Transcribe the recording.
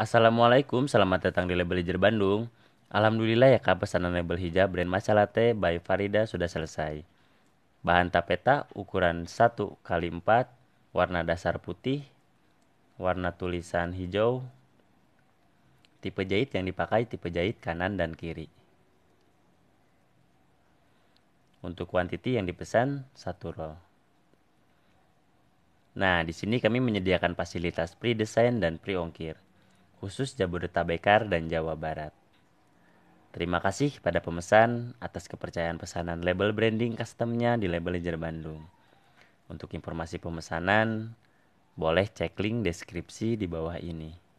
Assalamualaikum, selamat datang di Label Hijab Bandung. Alhamdulillah ya kak pesanan label hijab brand Masalate by Farida sudah selesai. Bahan tapeta ukuran 1 x 4, warna dasar putih, warna tulisan hijau, tipe jahit yang dipakai tipe jahit kanan dan kiri. Untuk kuantiti yang dipesan satu roll. Nah, di sini kami menyediakan fasilitas pre-design dan pre-ongkir khusus Jabodetabekar dan Jawa Barat. Terima kasih pada pemesan atas kepercayaan pesanan label branding customnya di label Ledger Bandung. Untuk informasi pemesanan, boleh cek link deskripsi di bawah ini.